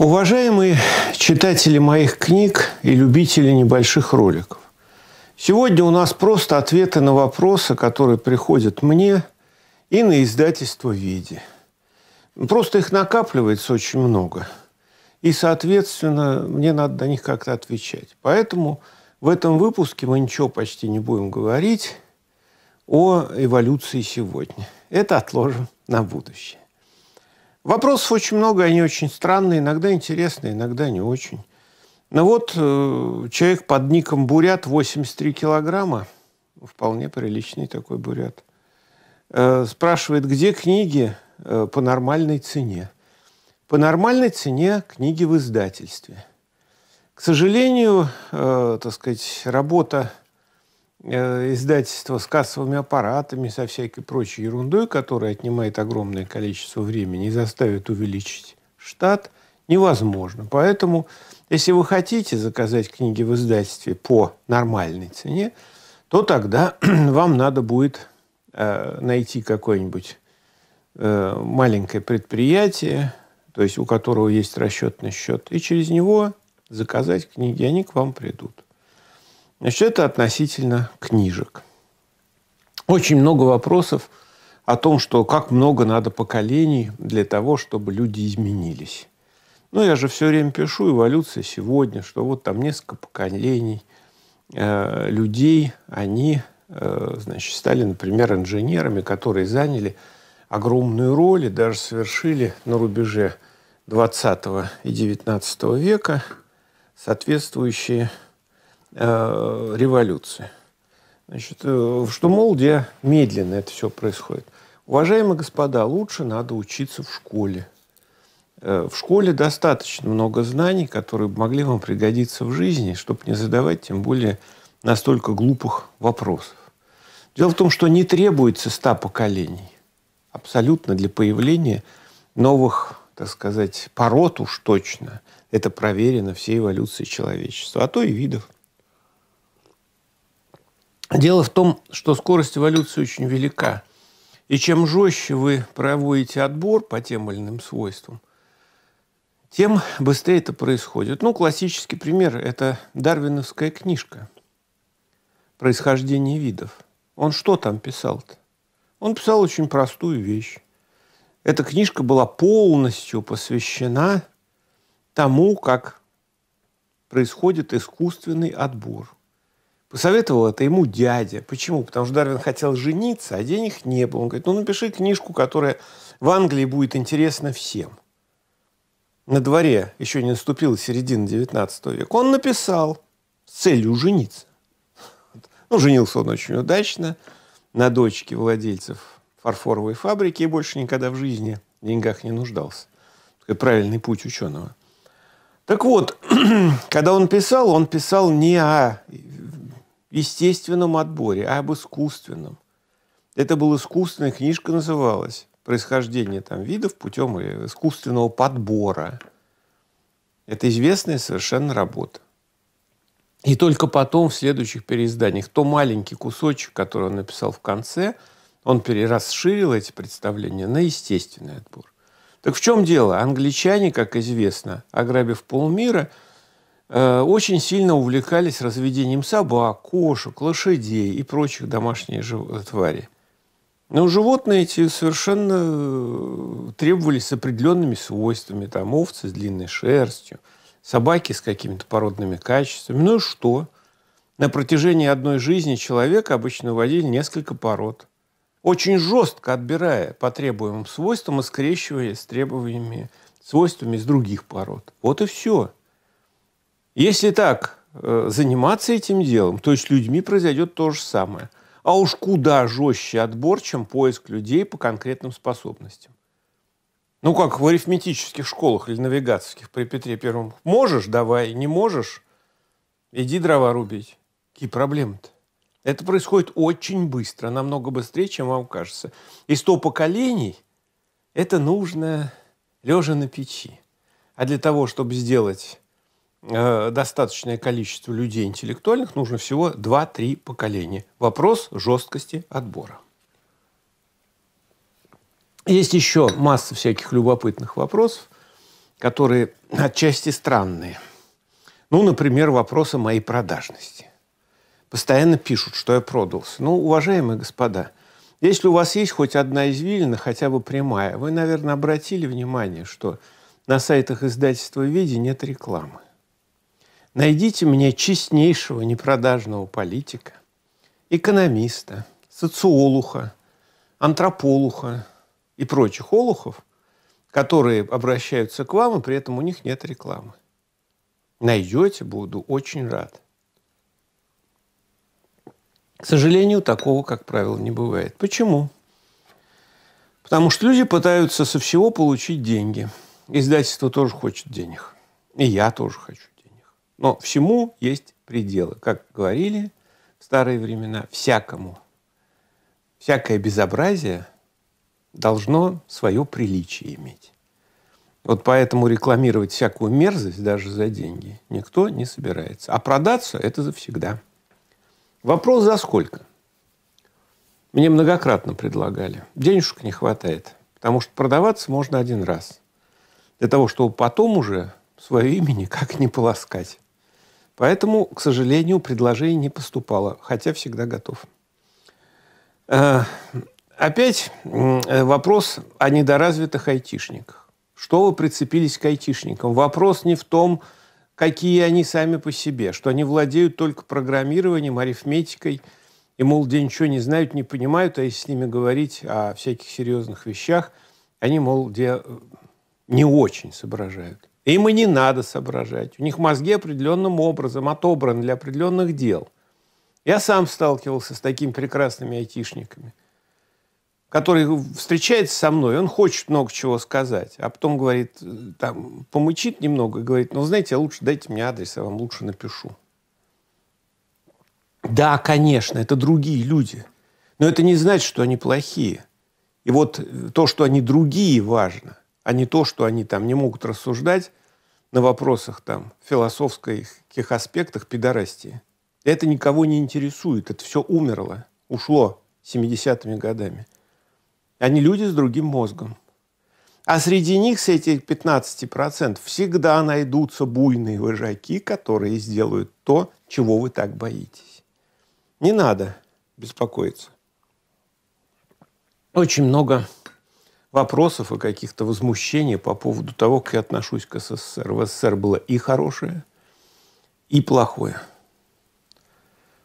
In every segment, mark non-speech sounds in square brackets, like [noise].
Уважаемые читатели моих книг и любители небольших роликов, сегодня у нас просто ответы на вопросы, которые приходят мне и на издательство «Веди». Просто их накапливается очень много. И, соответственно, мне надо на них как-то отвечать. Поэтому в этом выпуске мы ничего почти не будем говорить о эволюции сегодня. Это отложим на будущее. Вопросов очень много, они очень странные, иногда интересные, иногда не очень. Ну вот, э, человек под ником Бурят, 83 килограмма, вполне приличный такой Бурят, э, спрашивает, где книги э, по нормальной цене? По нормальной цене книги в издательстве. К сожалению, так сказать, работа Э, издательство с кассовыми аппаратами, со всякой прочей ерундой, которая отнимает огромное количество времени и заставит увеличить штат, невозможно. Поэтому, если вы хотите заказать книги в издательстве по нормальной цене, то тогда [clears throat] вам надо будет э, найти какое-нибудь э, маленькое предприятие, то есть у которого есть расчетный счет, и через него заказать книги, они к вам придут. Значит, это относительно книжек. Очень много вопросов о том, что как много надо поколений для того, чтобы люди изменились. Ну, я же все время пишу «Эволюция сегодня», что вот там несколько поколений э, людей, они э, значит, стали, например, инженерами, которые заняли огромную роль и даже совершили на рубеже 20 и 19 века соответствующие Э, революции. Значит, э, что, мол, где медленно это все происходит. Уважаемые господа, лучше надо учиться в школе. Э, в школе достаточно много знаний, которые могли вам пригодиться в жизни, чтобы не задавать тем более настолько глупых вопросов. Дело в том, что не требуется ста поколений абсолютно для появления новых, так сказать, пород уж точно. Это проверено всей эволюцией человечества, а то и видов. Дело в том, что скорость эволюции очень велика. И чем жестче вы проводите отбор по тем или иным свойствам, тем быстрее это происходит. Ну, классический пример – это дарвиновская книжка «Происхождение видов». Он что там писал-то? Он писал очень простую вещь. Эта книжка была полностью посвящена тому, как происходит искусственный отбор – Посоветовал это ему дядя. Почему? Потому что Дарвин хотел жениться, а денег не было. Он говорит, ну напиши книжку, которая в Англии будет интересна всем. На дворе еще не наступила середина 19 века. Он написал с целью жениться. Ну, женился он очень удачно на дочке владельцев фарфоровой фабрики и больше никогда в жизни в деньгах не нуждался. Такой правильный путь ученого. Так вот, [clears throat] когда он писал, он писал не о естественном отборе, а об искусственном. Это была искусственная книжка, называлась «Происхождение там, видов путем э, искусственного подбора». Это известная совершенно работа. И только потом, в следующих переизданиях, то маленький кусочек, который он написал в конце, он перерасширил эти представления на естественный отбор. Так в чем дело? Англичане, как известно, ограбив полмира – Э, очень сильно увлекались разведением собак, кошек, лошадей и прочих домашних э, тварей. Но животные эти совершенно э, требовались с определенными свойствами. Там овцы с длинной шерстью, собаки с какими-то породными качествами. Ну и что? На протяжении одной жизни человека обычно водили несколько пород. Очень жестко отбирая по требуемым свойствам и скрещивая с требованиями, свойствами из других пород. Вот и все. Если так э, заниматься этим делом, то есть людьми произойдет то же самое. А уж куда жестче отбор, чем поиск людей по конкретным способностям. Ну, как в арифметических школах или навигацийских при Петре Первом. Можешь – давай, не можешь – иди дрова рубить. Какие проблемы-то? Это происходит очень быстро, намного быстрее, чем вам кажется. И сто поколений – это нужно лежа на печи. А для того, чтобы сделать Э, достаточное количество людей интеллектуальных, нужно всего 2-3 поколения. Вопрос жесткости отбора. Есть еще масса всяких любопытных вопросов, которые отчасти странные. Ну, например, вопрос о моей продажности. Постоянно пишут, что я продался. Ну, уважаемые господа, если у вас есть хоть одна извилина, хотя бы прямая, вы, наверное, обратили внимание, что на сайтах издательства «Види» нет рекламы. Найдите мне честнейшего непродажного политика, экономиста, социолуха, антрополуха и прочих олухов, которые обращаются к вам, и при этом у них нет рекламы. Найдете, буду очень рад. К сожалению, такого, как правило, не бывает. Почему? Потому что люди пытаются со всего получить деньги. Издательство тоже хочет денег. И я тоже хочу. Но всему есть пределы. Как говорили в старые времена, всякому, всякое безобразие должно свое приличие иметь. Вот поэтому рекламировать всякую мерзость даже за деньги никто не собирается. А продаться – это завсегда. Вопрос за сколько? Мне многократно предлагали. Денежек не хватает, потому что продаваться можно один раз. Для того, чтобы потом уже свое имени как не полоскать. Поэтому, к сожалению, предложение не поступало, хотя всегда готов. Э, опять э, вопрос о недоразвитых айтишниках. Что вы прицепились к айтишникам? Вопрос не в том, какие они сами по себе, что они владеют только программированием, арифметикой, и, мол, где ничего не знают, не понимают, а если с ними говорить о всяких серьезных вещах, они, мол, где э, не очень соображают. Им и не надо соображать. У них мозги определенным образом отобраны для определенных дел. Я сам сталкивался с такими прекрасными айтишниками, который встречается со мной, он хочет много чего сказать, а потом говорит, э, там, помычит немного, говорит, ну, знаете, лучше дайте мне адрес, я вам лучше напишу. Да, конечно, это другие люди. Но это не значит, что они плохие. И вот э, то, что они другие, важно а не то, что они там не могут рассуждать на вопросах там философских аспектах пидорастии. Это никого не интересует, это все умерло, ушло 70-ми годами. Они люди с другим мозгом. А среди них, с этих 15%, всегда найдутся буйные вожаки, которые сделают то, чего вы так боитесь. Не надо беспокоиться. Очень много вопросов и каких-то возмущений по поводу того, как я отношусь к СССР. В СССР было и хорошее, и плохое.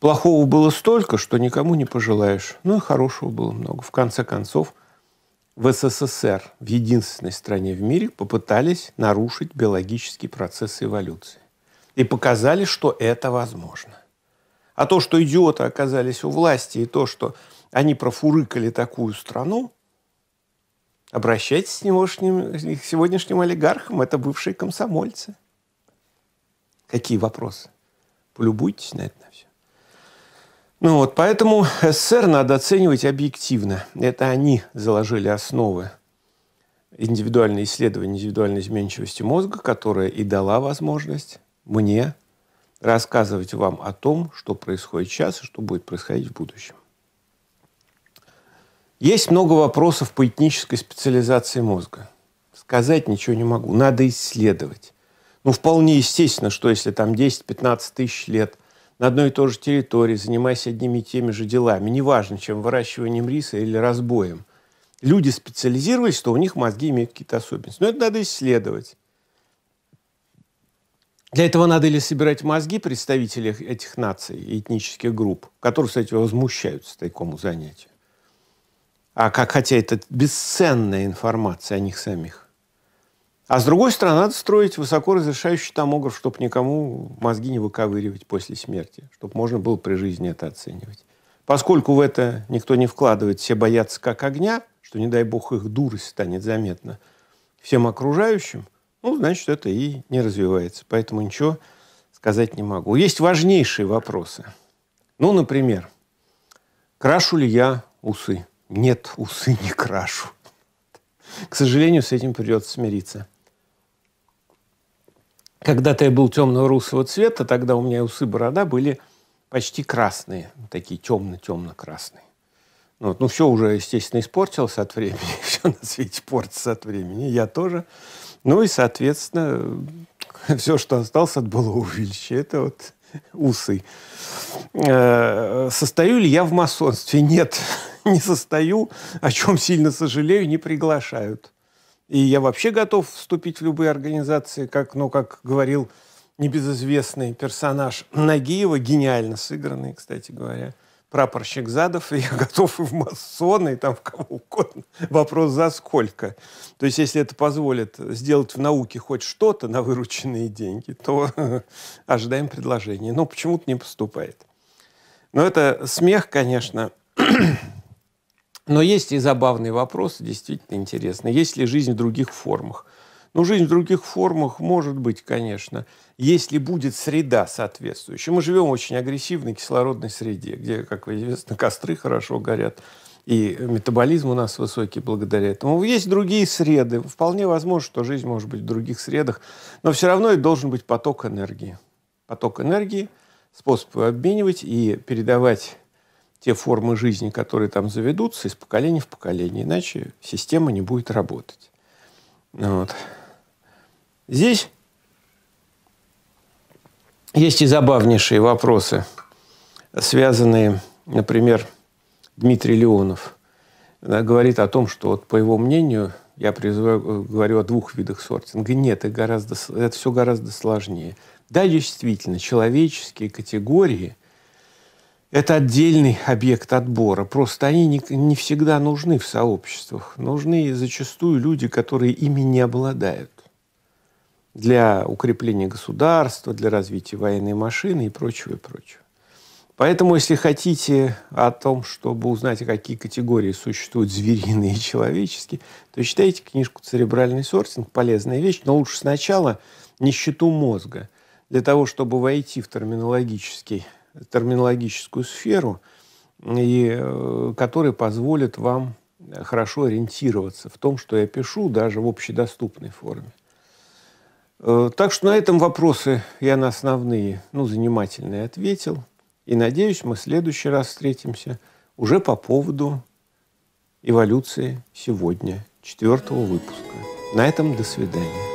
Плохого было столько, что никому не пожелаешь. Ну и хорошего было много. В конце концов, в СССР, в единственной стране в мире, попытались нарушить биологический процесс эволюции. И показали, что это возможно. А то, что идиоты оказались у власти, и то, что они профурыкали такую страну, Обращайтесь к сегодняшним, к сегодняшним олигархам, это бывшие комсомольцы. Какие вопросы? Полюбуйтесь на это на все. Ну вот, поэтому СССР надо оценивать объективно. Это они заложили основы индивидуальное исследования, индивидуальной изменчивости мозга, которая и дала возможность мне рассказывать вам о том, что происходит сейчас и что будет происходить в будущем. Есть много вопросов по этнической специализации мозга. Сказать ничего не могу. Надо исследовать. Ну, вполне естественно, что если там 10-15 тысяч лет на одной и той же территории, занимаясь одними и теми же делами, неважно, чем выращиванием риса или разбоем, люди специализировались, что у них мозги имеют какие-то особенности. Но это надо исследовать. Для этого надо или собирать мозги представителей этих наций этнических групп, которые, кстати, возмущаются такому занятию, а как, хотя это бесценная информация о них самих. А с другой стороны, надо строить высокоразрешающий разрешающий томограф, чтобы никому мозги не выковыривать после смерти, чтобы можно было при жизни это оценивать. Поскольку в это никто не вкладывает, все боятся как огня, что, не дай бог, их дурость станет заметна всем окружающим, ну, значит, это и не развивается. Поэтому ничего сказать не могу. Есть важнейшие вопросы. Ну, например, крашу ли я усы? Нет, усы не крашу. К сожалению, с этим придется смириться. Когда-то я был темного русого цвета, тогда у меня усы борода были почти красные, такие темно-темно-красные. Ну вот. Ну, все уже, естественно, испортилось от времени. [laughs] Все на свете портится от времени. Я тоже. Ну и, соответственно, [laughs] все, что осталось от было величия, это вот усы. Э, состою ли я в масонстве? Нет. [laughs] [laughs] не состою, о чем сильно сожалею, не приглашают. И я вообще готов вступить в любые организации, как, ну, как говорил небезызвестный персонаж Нагиева, гениально сыгранный, кстати говоря, прапорщик Задов, и [laughs] я готов и в масоны, и там в кого угодно. Вопрос за сколько. То есть, если это позволит сделать в науке хоть что-то на вырученные деньги, то [laughs] ожидаем предложения. Но почему-то не поступает. Но это смех, конечно, [clears throat] Но есть и забавный вопрос, действительно интересный. Есть ли жизнь в других формах? Ну, жизнь в других формах может быть, конечно, если будет среда соответствующая. Мы живем в очень агрессивной кислородной среде, где, как известно, костры хорошо горят, и метаболизм у нас высокий благодаря этому. Есть другие среды. Вполне возможно, что жизнь может быть в других средах, но все равно и должен быть поток энергии. Поток энергии, способ ее обменивать и передавать те формы жизни, которые там заведутся, из поколения в поколение. Иначе система не будет работать. Ну вот. Здесь есть и забавнейшие вопросы, связанные, например, Дмитрий Леонов говорит о том, что, вот, по его мнению, я призываю, говорю о двух видах сортинга. Нет, это, гораздо, это все гораздо сложнее. Да, действительно, человеческие категории – это отдельный объект отбора. Просто они не, не всегда нужны в сообществах. Нужны зачастую люди, которые ими не обладают. Для укрепления государства, для развития военной машины и прочего, и прочего. Поэтому, если хотите о том, чтобы узнать, какие категории существуют звериные и человеческие, то читайте книжку «Церебральный сортинг». Полезная вещь, но лучше сначала нищету мозга. Для того, чтобы войти в терминологический терминологическую сферу, и, э, который позволит вам хорошо ориентироваться в том, что я пишу, даже в общедоступной форме. Э, так что на этом вопросы я на основные, ну, занимательные ответил. И надеюсь, мы в следующий раз встретимся уже по поводу эволюции сегодня, четвертого выпуска. На этом до свидания.